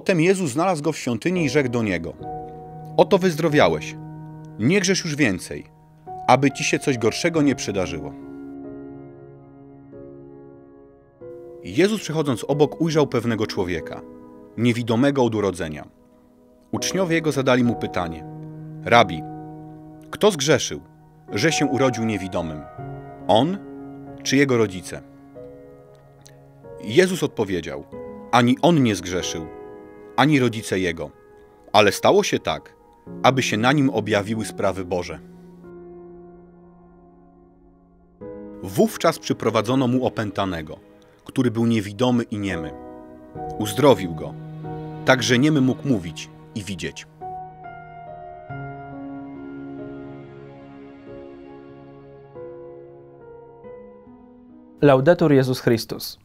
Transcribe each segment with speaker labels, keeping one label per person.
Speaker 1: Potem Jezus znalazł go w świątyni i rzekł do niego: Oto wyzdrowiałeś. Nie grzesz już więcej, aby ci się coś gorszego nie przydarzyło. Jezus przechodząc obok ujrzał pewnego człowieka, niewidomego od urodzenia. Uczniowie jego zadali mu pytanie: Rabi, kto zgrzeszył, że się urodził niewidomym? On czy jego rodzice? Jezus odpowiedział: Ani on nie zgrzeszył, ani rodzice jego. Ale stało się tak, aby się na nim objawiły sprawy Boże. Wówczas przyprowadzono mu opętanego, który był niewidomy i niemy. Uzdrowił go, tak że niemy mógł mówić i widzieć. Laudetur Jezus Chrystus.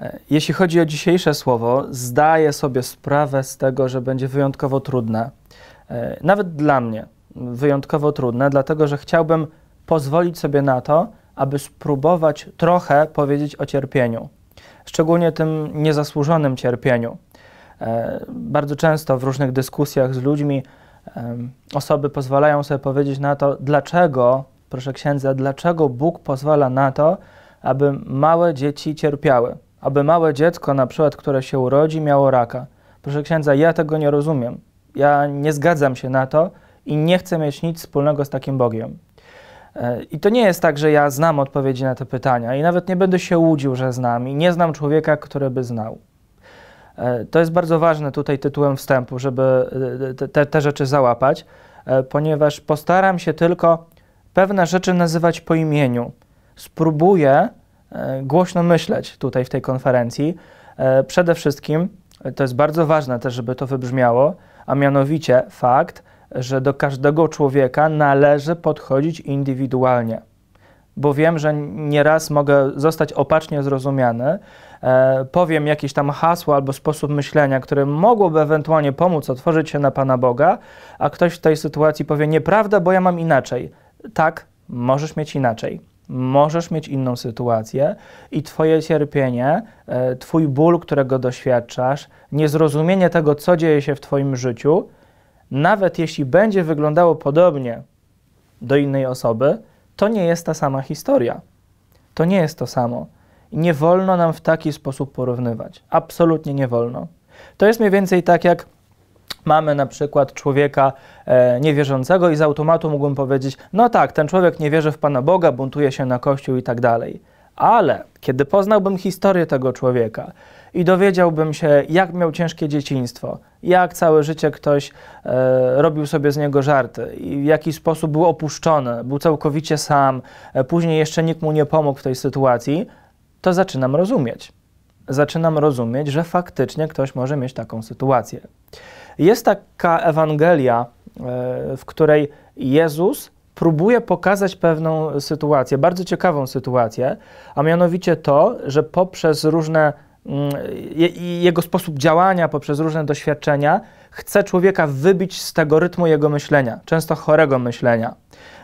Speaker 1: E, jeśli chodzi o dzisiejsze słowo, zdaję sobie sprawę z tego, że będzie wyjątkowo trudne. E, nawet dla mnie wyjątkowo trudne, dlatego że chciałbym pozwolić sobie na to, aby spróbować trochę powiedzieć o cierpieniu, szczególnie tym niezasłużonym cierpieniu. E, bardzo często w różnych dyskusjach z ludźmi osoby pozwalają sobie powiedzieć na to, dlaczego, proszę księdza, dlaczego Bóg pozwala na to, aby małe dzieci cierpiały aby małe dziecko, na przykład, które się urodzi, miało raka. Proszę księdza, ja tego nie rozumiem. Ja nie zgadzam się na to i nie chcę mieć nic wspólnego z takim Bogiem. E, I to nie jest tak, że ja znam odpowiedzi na te pytania i nawet nie będę się łudził, że znam i nie znam człowieka, który by znał. E, to jest bardzo ważne tutaj tytułem wstępu, żeby e, te, te rzeczy załapać, ponieważ postaram się tylko pewne rzeczy nazywać po imieniu. Spróbuję E, głośno myśleć tutaj w tej konferencji. E, przede wszystkim, e, to jest bardzo ważne też, żeby to wybrzmiało, a mianowicie fakt, że do każdego człowieka należy podchodzić indywidualnie. Bo wiem, że nieraz mogę zostać opacznie zrozumiany, powiem jakieś tam hasło albo sposób myślenia, które mogłoby ewentualnie pomóc otworzyć się na Pana Boga, a ktoś w tej sytuacji powie: Nieprawda, bo ja mam inaczej. Tak, możesz mieć inaczej możesz mieć inną sytuację i Twoje cierpienie, e, Twój ból, którego doświadczasz, niezrozumienie tego, co dzieje się w Twoim życiu, nawet jeśli będzie wyglądało podobnie do innej osoby, to nie jest ta sama historia. To nie jest to samo. Nie wolno nam w taki sposób porównywać. Absolutnie nie wolno. To jest mniej więcej tak, jak mamy na przykład człowieka e, niewierzącego i z automatu mógłbym powiedzieć, no tak, ten człowiek nie wierzy w Pana Boga, buntuje się na Kościół i tak dalej. Ale kiedy poznałbym historię tego człowieka i dowiedziałbym się, jak miał ciężkie dzieciństwo, jak całe życie ktoś e, robił sobie z niego żarty i w jaki sposób był opuszczony, był całkowicie sam, e, później jeszcze nikt mu nie pomógł w tej sytuacji, to zaczynam rozumieć. Zaczynam rozumieć, że faktycznie ktoś może mieć taką sytuację. Jest taka Ewangelia, e, w której Jezus próbuje pokazać pewną sytuację, bardzo ciekawą sytuację, a mianowicie to, że poprzez różne mm, jego sposób działania, poprzez różne doświadczenia, chce człowieka wybić z tego rytmu jego myślenia, często chorego myślenia.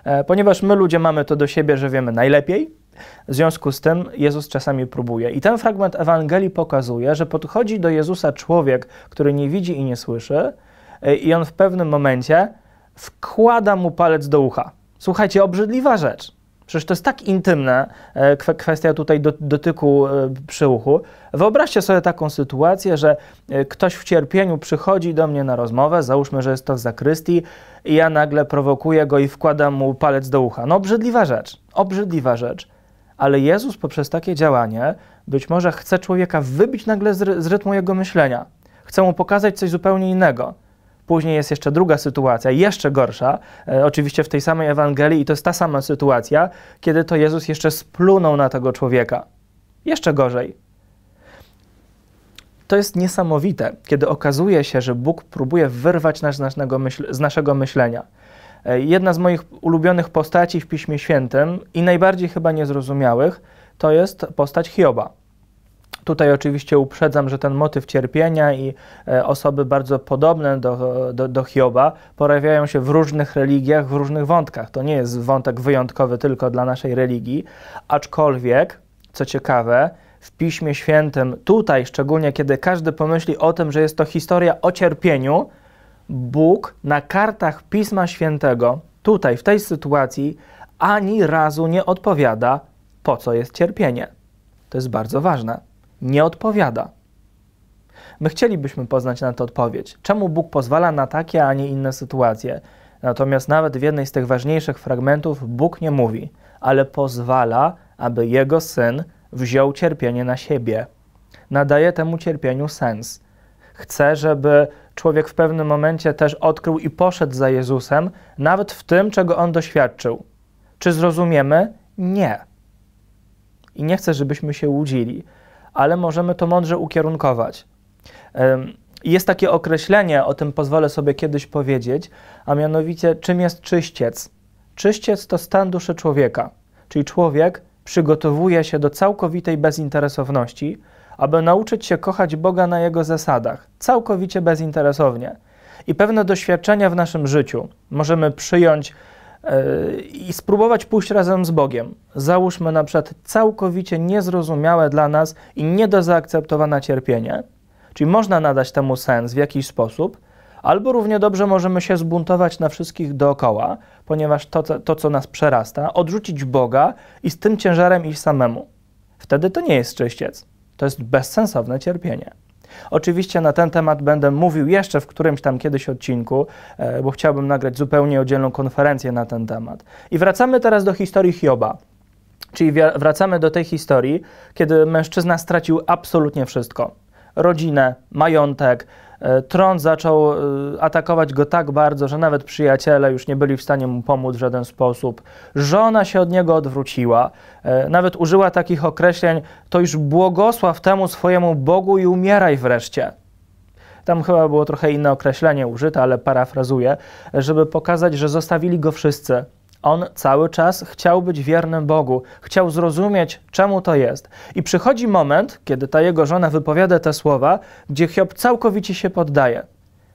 Speaker 1: E, ponieważ my ludzie mamy to do siebie, że wiemy najlepiej, w związku z tym Jezus czasami próbuje. I ten fragment Ewangelii pokazuje, że podchodzi do Jezusa człowiek, który nie widzi i nie słyszy, e, i on w pewnym momencie wkłada mu palec do ucha. Słuchajcie, obrzydliwa rzecz. Przecież to jest tak intymna e, kwestia tutaj dotyku e, przy uchu. Wyobraźcie sobie taką sytuację, że ktoś w cierpieniu przychodzi do mnie na rozmowę, załóżmy, że jest to w zakrystii, i ja nagle prowokuję go i wkładam mu palec do ucha. No obrzydliwa rzecz, obrzydliwa rzecz ale Jezus poprzez takie działanie być może chce człowieka wybić nagle z, rytmu jego myślenia. Chce mu pokazać coś zupełnie innego. Później jest jeszcze druga sytuacja, jeszcze gorsza, e, oczywiście w tej samej Ewangelii, i to jest ta sama sytuacja, kiedy to Jezus jeszcze splunął na tego człowieka. Jeszcze gorzej. To jest niesamowite, kiedy okazuje się, że Bóg próbuje wyrwać nas z naszego, myśl, z naszego myślenia. E, jedna z moich ulubionych postaci w Piśmie Świętym i najbardziej chyba niezrozumiałych to jest postać Hioba. Tutaj oczywiście uprzedzam, że ten motyw cierpienia i e, osoby bardzo podobne do, do, do Hioba pojawiają się w różnych religiach, w różnych wątkach. To nie jest wątek wyjątkowy tylko dla naszej religii, aczkolwiek, co ciekawe, w Piśmie Świętym, tutaj szczególnie, kiedy każdy pomyśli o tym, że jest to historia o cierpieniu, Bóg na kartach Pisma Świętego, tutaj, w tej sytuacji, ani razu nie odpowiada, po co jest cierpienie. To jest bardzo ważne. Nie odpowiada. My chcielibyśmy poznać na to odpowiedź. Czemu Bóg pozwala na takie, a nie inne sytuacje? Natomiast nawet w jednej z tych ważniejszych fragmentów Bóg nie mówi, ale pozwala, aby Jego Syn wziął cierpienie na siebie. Nadaje temu cierpieniu sens chce, żeby człowiek w pewnym momencie też odkrył i poszedł za Jezusem, nawet w tym, czego on doświadczył. Czy zrozumiemy? Nie. I nie chcę, żebyśmy się łudzili, ale możemy to mądrze ukierunkować. Jest takie określenie, o tym pozwolę sobie kiedyś powiedzieć, a mianowicie czym jest czyściec. Czyściec to stan duszy człowieka, czyli człowiek przygotowuje się do całkowitej bezinteresowności, aby nauczyć się kochać Boga na Jego zasadach, całkowicie bezinteresownie. I pewne doświadczenia w naszym życiu możemy przyjąć yy, i spróbować pójść razem z Bogiem. Załóżmy na przykład całkowicie niezrozumiałe dla nas i nie do zaakceptowania cierpienie, czyli można nadać temu sens w jakiś sposób, albo równie dobrze możemy się zbuntować na wszystkich dookoła, ponieważ to, to co nas przerasta, odrzucić Boga i z tym ciężarem iść samemu. Wtedy to nie jest czyściec. To jest bezsensowne cierpienie. Oczywiście na ten temat będę mówił jeszcze w którymś tam kiedyś odcinku, e, bo chciałbym nagrać zupełnie oddzielną konferencję na ten temat. I wracamy teraz do historii Hioba. Czyli wracamy do tej historii, kiedy mężczyzna stracił absolutnie wszystko: rodzinę, majątek, E, Tron zaczął e, atakować go tak bardzo, że nawet przyjaciele już nie byli w stanie mu pomóc w żaden sposób. Żona się od niego odwróciła, e, nawet użyła takich określeń: to już błogosław temu swojemu Bogu i umieraj wreszcie. Tam chyba było trochę inne określenie użyte, ale parafrazuję, żeby pokazać, że zostawili go wszyscy. On cały czas chciał być wiernym Bogu, chciał zrozumieć, czemu to jest. I przychodzi moment, kiedy ta jego żona wypowiada te słowa, gdzie Hiob całkowicie się poddaje.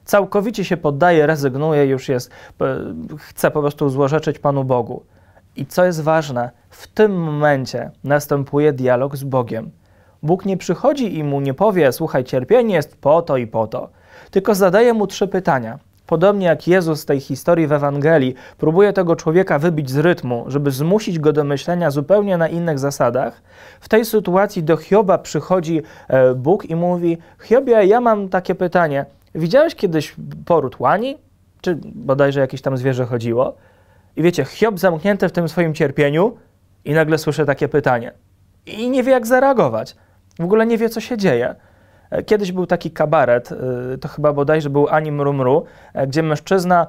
Speaker 1: Całkowicie się poddaje, rezygnuje, już jest, e, chce po prostu złorzeczyć Panu Bogu. I co jest ważne, w tym momencie następuje dialog z Bogiem. Bóg nie przychodzi i mu nie powie: Słuchaj, cierpienie jest po to i po to, tylko zadaje mu trzy pytania. Podobnie jak Jezus z tej historii w Ewangelii próbuje tego człowieka wybić z rytmu, żeby zmusić go do myślenia zupełnie na innych zasadach, w tej sytuacji do Hioba przychodzi e, Bóg i mówi: Hiobie, ja mam takie pytanie. Widziałeś kiedyś poród łani? Czy bodajże jakieś tam zwierzę chodziło? I wiecie, Hiob zamknięty w tym swoim cierpieniu i nagle słyszę takie pytanie. I nie wie jak zareagować. W ogóle nie wie, co się dzieje. Kiedyś był taki kabaret, y, to chyba bodajże był Anim Rumru, y, gdzie mężczyzna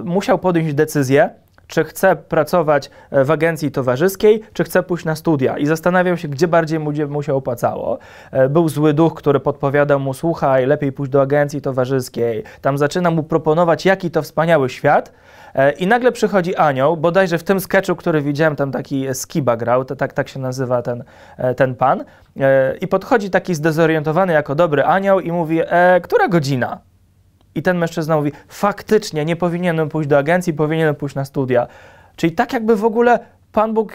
Speaker 1: y, musiał podjąć decyzję, czy chce pracować e, w agencji towarzyskiej, czy chce pójść na studia. I zastanawiał się, gdzie bardziej mu, mu się opłacało. E, był zły duch, który podpowiadał mu, słuchaj, lepiej pójść do agencji towarzyskiej. Tam zaczyna mu proponować, jaki to wspaniały świat. E, I nagle przychodzi anioł, bodajże w tym sketchu, który widziałem, tam taki skiba grał, to, tak, tak się nazywa ten, ten pan. I podchodzi taki zdezorientowany jako dobry anioł i mówi, e, która godzina? I ten mężczyzna mówi, faktycznie nie powinienem pójść do agencji, powinienem pójść na studia. Czyli tak jakby w ogóle Pan Bóg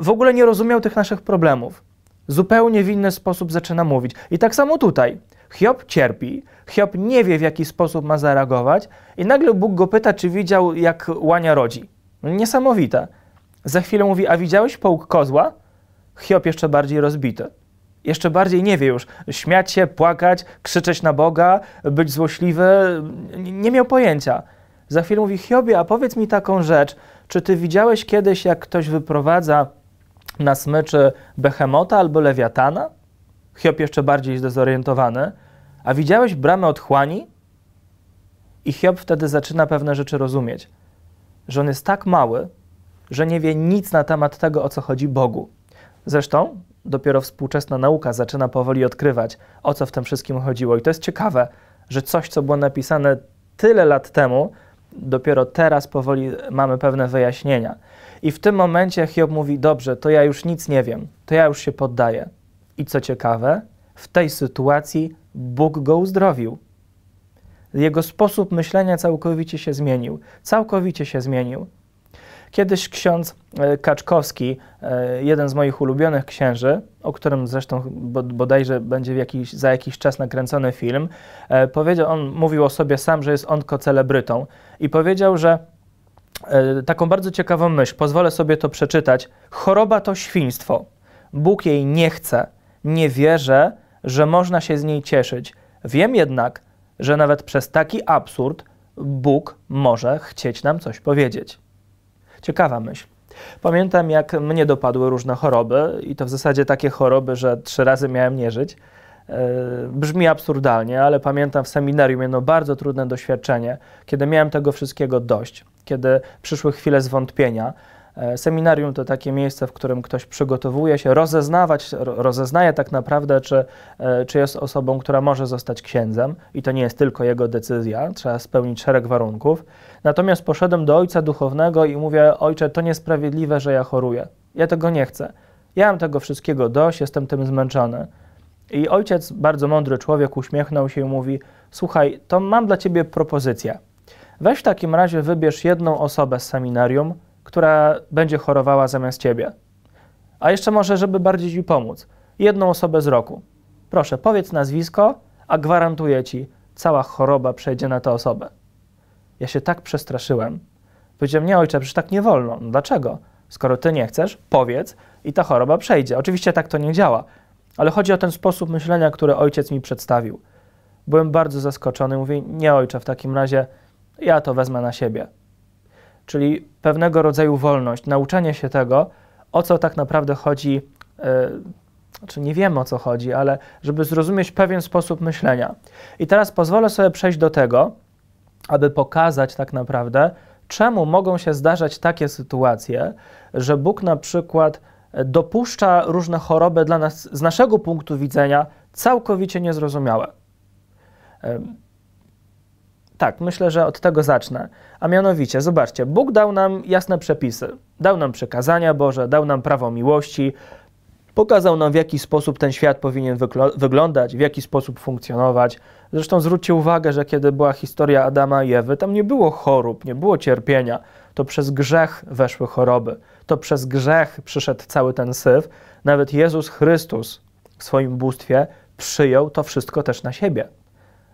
Speaker 1: w ogóle nie rozumiał tych naszych problemów. Zupełnie w inny sposób zaczyna mówić. I tak samo tutaj. Hiob cierpi, Hiob nie wie w jaki sposób ma zareagować i nagle Bóg go pyta, czy widział jak łania rodzi. Niesamowite. Za chwilę mówi, a widziałeś połk kozła? Hiob jeszcze bardziej rozbity jeszcze bardziej nie wie już. Śmiać się, płakać, krzyczeć na Boga, być złośliwy, nie miał pojęcia. Za chwilę mówi: Hiobie, a powiedz mi taką rzecz. Czy ty widziałeś kiedyś, jak ktoś wyprowadza na smyczy behemota albo lewiatana? Hiob jeszcze bardziej zdezorientowany. A widziałeś bramę otchłani? I Hiob wtedy zaczyna pewne rzeczy rozumieć. Że on jest tak mały, że nie wie nic na temat tego, o co chodzi Bogu. Zresztą dopiero współczesna nauka zaczyna powoli odkrywać, o co w tym wszystkim chodziło. I to jest ciekawe, że coś, co było napisane tyle lat temu, dopiero teraz powoli mamy pewne wyjaśnienia. I w tym momencie Hiob mówi: Dobrze, to ja już nic nie wiem, to ja już się poddaję. I co ciekawe, w tej sytuacji Bóg go uzdrowił. Jego sposób myślenia całkowicie się zmienił. Całkowicie się zmienił. Kiedyś ksiądz e, Kaczkowski, e, jeden z moich ulubionych księży, o którym zresztą bodajże będzie jakiś, za jakiś czas nakręcony film, e, powiedział, on mówił o sobie sam, że jest celebrytą i powiedział, że taką bardzo ciekawą myśl, pozwolę sobie to przeczytać. Choroba to świństwo. Bóg jej nie chce. Nie wierzę, że można się z niej cieszyć. Wiem jednak, że nawet przez taki absurd Bóg może chcieć nam coś powiedzieć. Ciekawa myśl. Pamiętam, jak mnie dopadły różne choroby, i to w zasadzie takie choroby, że trzy razy miałem nie żyć. E, brzmi absurdalnie, ale pamiętam w seminarium jedno bardzo trudne doświadczenie, kiedy miałem tego wszystkiego dość, kiedy przyszły chwile zwątpienia, E, seminarium to takie miejsce, w którym ktoś przygotowuje się, rozeznawać, rozeznaje tak naprawdę, czy, e, czy jest osobą, która może zostać księdzem i to nie jest tylko jego decyzja, trzeba spełnić szereg warunków. Natomiast poszedłem do ojca duchownego i mówię, ojcze, to niesprawiedliwe, że ja choruję. Ja tego nie chcę. Ja mam tego wszystkiego dość, jestem tym zmęczony. I ojciec, bardzo mądry człowiek, uśmiechnął się i mówi, słuchaj, to mam dla ciebie propozycję. Weź w takim razie wybierz jedną osobę z seminarium, która będzie chorowała zamiast ciebie. A jeszcze może, żeby bardziej ci pomóc, jedną osobę z roku. Proszę, powiedz nazwisko, a gwarantuję ci, cała choroba przejdzie na tę osobę. Ja się tak przestraszyłem. Powiedziałem, nie ojcze, przecież tak nie wolno. No dlaczego? Skoro ty nie chcesz, powiedz i ta choroba przejdzie. Oczywiście tak to nie działa, ale chodzi o ten sposób myślenia, który ojciec mi przedstawił. Byłem bardzo zaskoczony. Mówi, nie ojcze, w takim razie ja to wezmę na siebie czyli pewnego rodzaju wolność, nauczenie się tego, o co tak naprawdę chodzi, e, czy znaczy nie wiemy o co chodzi, ale żeby zrozumieć pewien sposób myślenia. I teraz pozwolę sobie przejść do tego, aby pokazać tak naprawdę, czemu mogą się zdarzać takie sytuacje, że Bóg na przykład e, dopuszcza różne choroby dla nas z naszego punktu widzenia całkowicie niezrozumiałe. E, tak, myślę, że od tego zacznę. A mianowicie, zobaczcie, Bóg dał nam jasne przepisy. Dał nam przekazania Boże, dał nam prawo miłości, pokazał nam, w jaki sposób ten świat powinien wyglądać, w jaki sposób funkcjonować. Zresztą zwróćcie uwagę, że kiedy była historia Adama i Ewy, tam nie było chorób, nie było cierpienia. To przez grzech weszły choroby, to przez grzech przyszedł cały ten syf. Nawet Jezus Chrystus w swoim bóstwie przyjął to wszystko też na siebie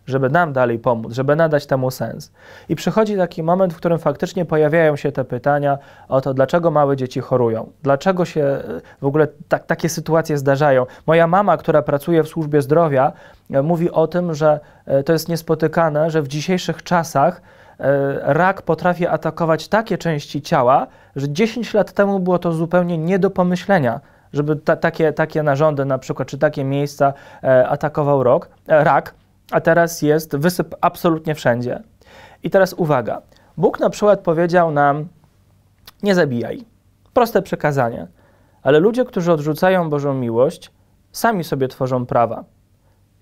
Speaker 1: żeby nam dalej pomóc, żeby nadać temu sens. I przychodzi taki moment, w którym faktycznie pojawiają się te pytania o to, dlaczego małe dzieci chorują, dlaczego się e, w ogóle tak, takie sytuacje zdarzają. Moja mama, która pracuje w służbie zdrowia, e, mówi o tym, że e, to jest niespotykane, że w dzisiejszych czasach rak potrafi atakować takie części ciała, że 10 lat temu było to zupełnie nie do pomyślenia, żeby ta, takie, takie narządy na przykład, czy takie miejsca e, atakował rok, e, rak a teraz jest wysyp absolutnie wszędzie. I teraz uwaga. Bóg na przykład powiedział nam: Nie zabijaj. Proste przekazanie. Ale ludzie, którzy odrzucają Bożą miłość, sami sobie tworzą prawa.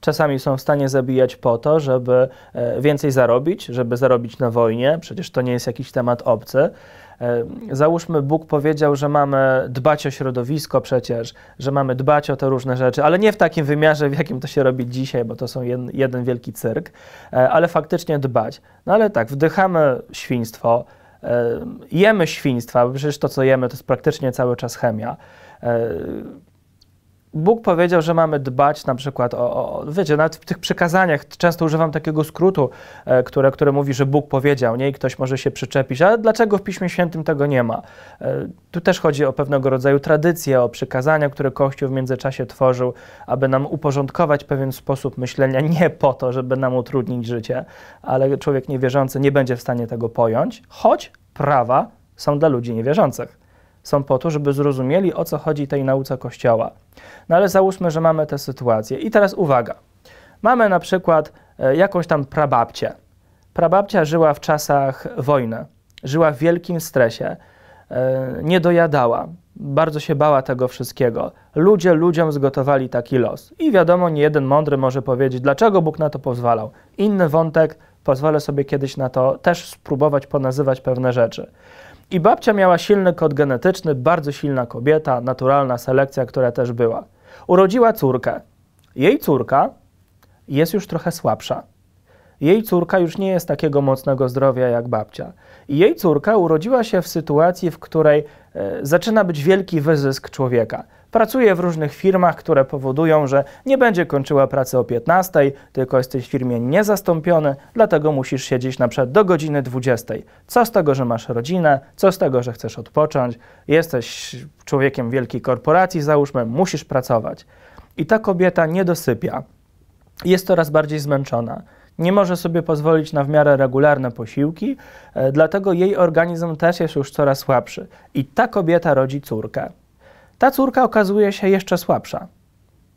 Speaker 1: Czasami są w stanie zabijać po to, żeby e, więcej zarobić, żeby zarobić na wojnie, przecież to nie jest jakiś temat obcy. E, załóżmy, Bóg powiedział, że mamy dbać o środowisko przecież, że mamy dbać o te różne rzeczy, ale nie w takim wymiarze, w jakim to się robi dzisiaj, bo to są jeden, jeden wielki cyrk, e, ale faktycznie dbać. No ale tak, wdychamy świństwo, e, jemy świństwa, bo przecież to, co jemy, to jest praktycznie cały czas chemia Bóg powiedział, że mamy dbać na przykład o, o wiecie, nawet w tych przekazaniach często używam takiego skrótu, e, które, które mówi, że Bóg powiedział, nie? I ktoś może się przyczepić, ale dlaczego w Piśmie Świętym tego nie ma? E, tu też chodzi o pewnego rodzaju tradycję, o przekazania, które Kościół w międzyczasie tworzył, aby nam uporządkować pewien sposób myślenia, nie po to, żeby nam utrudnić życie, ale człowiek niewierzący nie będzie w stanie tego pojąć, choć prawa są dla ludzi niewierzących są po to, żeby zrozumieli, o co chodzi tej nauce Kościoła. No ale załóżmy, że mamy tę sytuację. I teraz uwaga. Mamy na przykład e, jakąś tam prababcię. Prababcia żyła w czasach wojny, żyła w wielkim stresie, e, nie dojadała, bardzo się bała tego wszystkiego. Ludzie ludziom zgotowali taki los. I wiadomo, nie jeden mądry może powiedzieć, dlaczego Bóg na to pozwalał. Inny wątek, pozwolę sobie kiedyś na to też spróbować ponazywać pewne rzeczy. I babcia miała silny kod genetyczny, bardzo silna kobieta, naturalna selekcja, która też była. Urodziła córkę. Jej córka jest już trochę słabsza. Jej córka już nie jest takiego mocnego zdrowia jak babcia. I jej córka urodziła się w sytuacji, w której e, zaczyna być wielki wyzysk człowieka. Pracuje w różnych firmach, które powodują, że nie będzie kończyła pracy o 15, tylko jesteś w firmie niezastąpiony, dlatego musisz siedzieć na przykład do godziny 20. Co z tego, że masz rodzinę, co z tego, że chcesz odpocząć, jesteś człowiekiem wielkiej korporacji, załóżmy, musisz pracować. I ta kobieta nie dosypia. Jest coraz bardziej zmęczona nie może sobie pozwolić na w miarę regularne posiłki, e, dlatego jej organizm też jest już coraz słabszy. I ta kobieta rodzi córkę. Ta córka okazuje się jeszcze słabsza.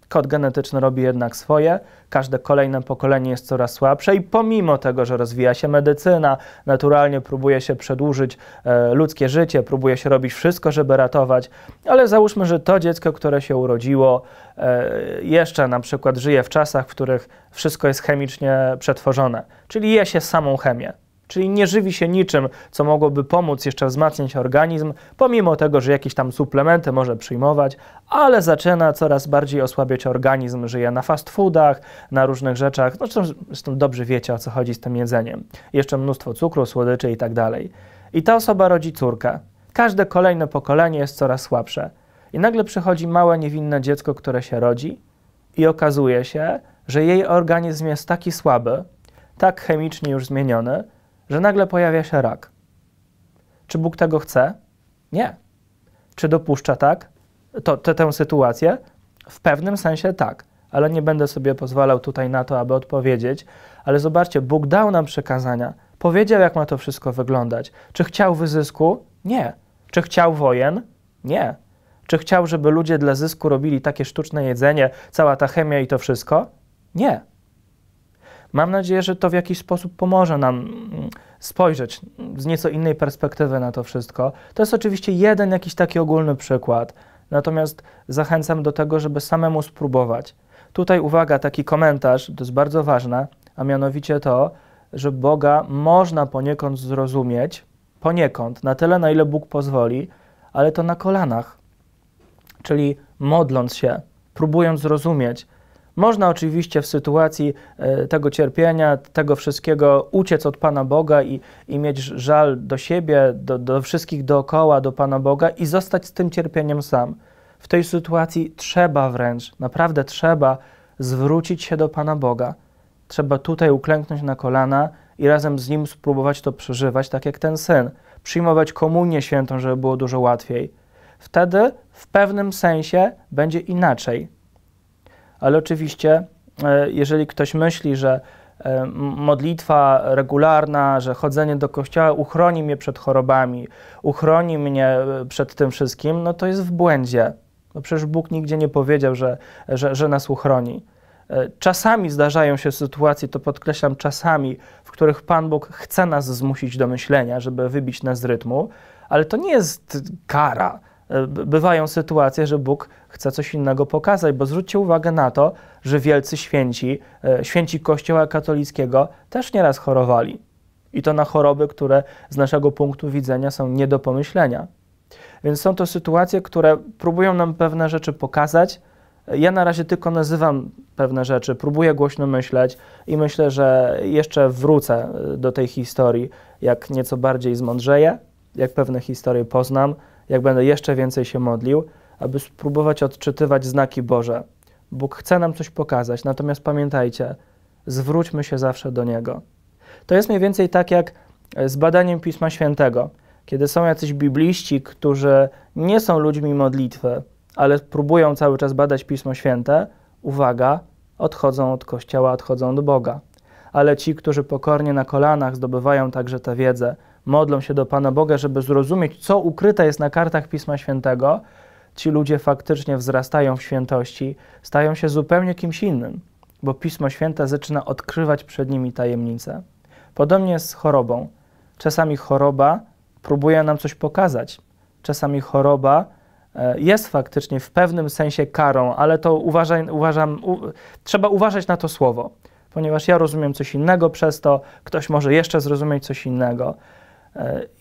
Speaker 1: Kod genetyczny robi jednak swoje, każde kolejne pokolenie jest coraz słabsze i pomimo tego, że rozwija się medycyna, naturalnie próbuje się przedłużyć e, ludzkie życie, próbuje się robić wszystko, żeby ratować, ale załóżmy, że to dziecko, które się urodziło, e, jeszcze na przykład żyje w czasach, w których wszystko jest chemicznie przetworzone, czyli je się samą chemię. Czyli nie żywi się niczym, co mogłoby pomóc jeszcze wzmacniać organizm, pomimo tego, że jakieś tam suplementy może przyjmować, ale zaczyna coraz bardziej osłabiać organizm, żyje na fast foodach, na różnych rzeczach. No, zresztą dobrze wiecie, o co chodzi z tym jedzeniem. Jeszcze mnóstwo cukru, słodyczy i tak dalej. I ta osoba rodzi córkę. Każde kolejne pokolenie jest coraz słabsze. I nagle przychodzi małe, niewinne dziecko, które się rodzi, i okazuje się, że jej organizm jest taki słaby, tak chemicznie już zmieniony, że nagle pojawia się rak. Czy Bóg tego chce? Nie. Czy dopuszcza tak? To, to, tę sytuację? W pewnym sensie tak, ale nie będę sobie pozwalał tutaj na to, aby odpowiedzieć. Ale zobaczcie, Bóg dał nam przekazania, powiedział, jak ma to wszystko wyglądać. Czy chciał wyzysku? Nie. Czy chciał wojen? Nie. Czy chciał, żeby ludzie dla zysku robili takie sztuczne jedzenie, cała ta chemia i to wszystko? Nie. Mam nadzieję, że to w jakiś sposób pomoże nam mm, spojrzeć z nieco innej perspektywy na to wszystko. To jest oczywiście jeden jakiś taki ogólny przykład, natomiast zachęcam do tego, żeby samemu spróbować. Tutaj uwaga, taki komentarz, to jest bardzo ważne, a mianowicie to, że Boga można poniekąd zrozumieć, poniekąd, na tyle, na ile Bóg pozwoli, ale to na kolanach. Czyli modląc się, próbując zrozumieć, można oczywiście w sytuacji e, tego cierpienia, tego wszystkiego uciec od Pana Boga i, i mieć żal do siebie, do, do wszystkich dookoła, do Pana Boga i zostać z tym cierpieniem sam. W tej sytuacji trzeba wręcz, naprawdę trzeba zwrócić się do Pana Boga. Trzeba tutaj uklęknąć na kolana i razem z Nim spróbować to przeżywać, tak jak ten syn. Przyjmować komunię świętą, żeby było dużo łatwiej. Wtedy w pewnym sensie będzie inaczej ale oczywiście, e, jeżeli ktoś myśli, że e, modlitwa regularna, że chodzenie do kościoła uchroni mnie przed chorobami, uchroni mnie e, przed tym wszystkim, no to jest w błędzie. No przecież Bóg nigdzie nie powiedział, że, że, że nas uchroni. Czasami zdarzają się sytuacje, to podkreślam, czasami, w których Pan Bóg chce nas zmusić do myślenia, żeby wybić nas z rytmu, ale to nie jest kara, E, bywają sytuacje, że Bóg chce coś innego pokazać, bo zwróćcie uwagę na to, że wielcy święci, e, święci Kościoła katolickiego też nieraz chorowali. I to na choroby, które z naszego punktu widzenia są nie do pomyślenia. Więc są to sytuacje, które próbują nam pewne rzeczy pokazać. E, ja na razie tylko nazywam pewne rzeczy, próbuję głośno myśleć i myślę, że jeszcze wrócę do tej historii, jak nieco bardziej zmądrzeję, jak pewne historie poznam jak będę jeszcze więcej się modlił, aby spróbować odczytywać znaki Boże. Bóg chce nam coś pokazać, natomiast pamiętajcie, zwróćmy się zawsze do Niego. To jest mniej więcej tak jak e, z badaniem Pisma Świętego, kiedy są jacyś bibliści, którzy nie są ludźmi modlitwy, ale próbują cały czas badać Pismo Święte, uwaga, odchodzą od Kościoła, odchodzą do Boga. Ale ci, którzy pokornie na kolanach zdobywają także tę wiedzę, modlą się do Pana Boga, żeby zrozumieć, co ukryte jest na kartach Pisma Świętego, ci ludzie faktycznie wzrastają w świętości, stają się zupełnie kimś innym, bo Pismo Święte zaczyna odkrywać przed nimi tajemnice. Podobnie z chorobą. Czasami choroba próbuje nam coś pokazać, czasami choroba e, jest faktycznie w pewnym sensie karą, ale to uważam, u, trzeba uważać na to słowo, ponieważ ja rozumiem coś innego przez to, ktoś może jeszcze zrozumieć coś innego.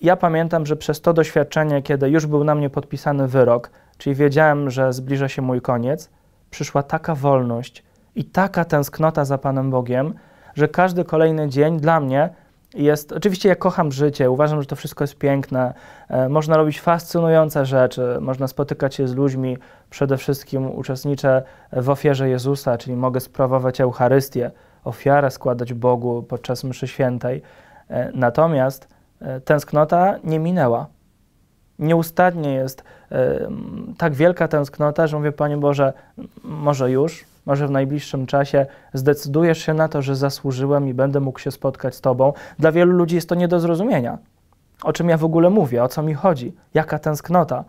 Speaker 1: Ja pamiętam, że przez to doświadczenie, kiedy już był na mnie podpisany wyrok, czyli wiedziałem, że zbliża się mój koniec, przyszła taka wolność i taka tęsknota za Panem Bogiem, że każdy kolejny dzień dla mnie jest. Oczywiście ja kocham życie, uważam, że to wszystko jest piękne, e, można robić fascynujące rzeczy, można spotykać się z ludźmi. Przede wszystkim uczestniczę w ofierze Jezusa, czyli mogę sprawować Eucharystię, ofiarę składać Bogu podczas Mszy Świętej. E, natomiast E, tęsknota nie minęła. Nieustannie jest e, tak wielka tęsknota, że mówię, Panie Boże, może już, może w najbliższym czasie zdecydujesz się na to, że zasłużyłem i będę mógł się spotkać z Tobą. Dla wielu ludzi jest to nie do zrozumienia. O czym ja w ogóle mówię, o co mi chodzi, jaka tęsknota.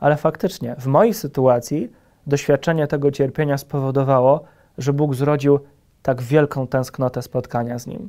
Speaker 1: Ale faktycznie, w mojej sytuacji doświadczenie tego cierpienia spowodowało, że Bóg zrodził tak wielką tęsknotę spotkania z Nim.